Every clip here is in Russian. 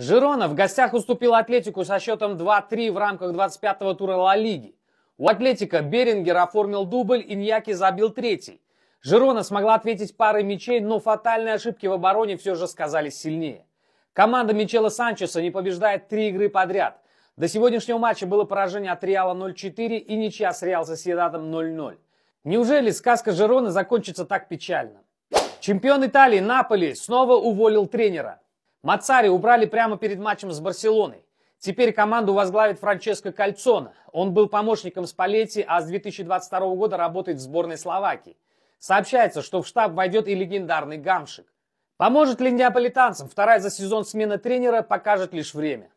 Жирона в гостях уступила Атлетику со счетом 2-3 в рамках 25-го тура Ла Лиги. У Атлетика Берингер оформил дубль, Иньяки забил третий. Жирона смогла ответить парой мячей, но фатальные ошибки в обороне все же сказались сильнее. Команда Мичела Санчеса не побеждает три игры подряд. До сегодняшнего матча было поражение от Реала 0-4 и ничья с Реал Соседатом 0-0. Неужели сказка Жироны закончится так печально? Чемпион Италии Наполи снова уволил тренера. Мацари убрали прямо перед матчем с Барселоной. Теперь команду возглавит Франческо Кальцона. Он был помощником Спалетти, а с 2022 года работает в сборной Словакии. Сообщается, что в штаб войдет и легендарный Гамшик. Поможет ли неаполитанцам вторая за сезон смена тренера, покажет лишь время.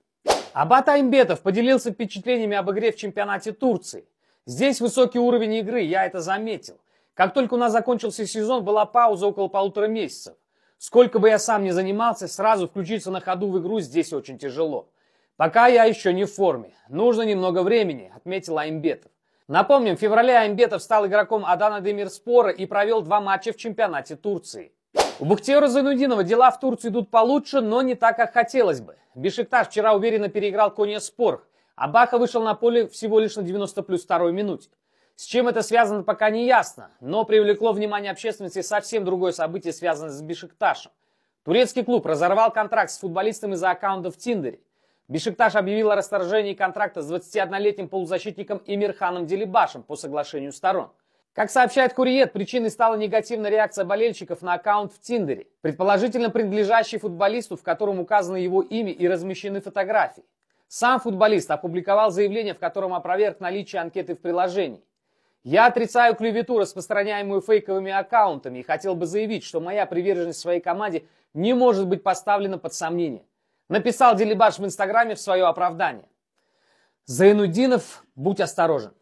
Абата Имбетов поделился впечатлениями об игре в чемпионате Турции. Здесь высокий уровень игры, я это заметил. Как только у нас закончился сезон, была пауза около полутора месяцев. Сколько бы я сам ни занимался, сразу включиться на ходу в игру здесь очень тяжело. Пока я еще не в форме. Нужно немного времени, отметил Аймбетов. Напомним, в феврале Аймбетов стал игроком Адана Демирспора и провел два матча в чемпионате Турции. У Бухтера Занудинова дела в Турции идут получше, но не так, как хотелось бы. Бешикташ вчера уверенно переиграл Конья Спор, а Баха вышел на поле всего лишь на 90 плюс второй минуте. С чем это связано, пока не ясно, но привлекло внимание общественности совсем другое событие, связанное с Бишикташем. Турецкий клуб разорвал контракт с футболистом из-за аккаунта в Тиндере. Бишикташ объявил о расторжении контракта с 21-летним полузащитником Эмирханом Делибашем по соглашению сторон. Как сообщает Курьет, причиной стала негативная реакция болельщиков на аккаунт в Тиндере, предположительно принадлежащий футболисту, в котором указано его имя и размещены фотографии. Сам футболист опубликовал заявление, в котором опроверг наличие анкеты в приложении. Я отрицаю клевету, распространяемую фейковыми аккаунтами, и хотел бы заявить, что моя приверженность своей команде не может быть поставлена под сомнение. Написал Делибаш в Инстаграме в свое оправдание. Заинудинов, будь осторожен.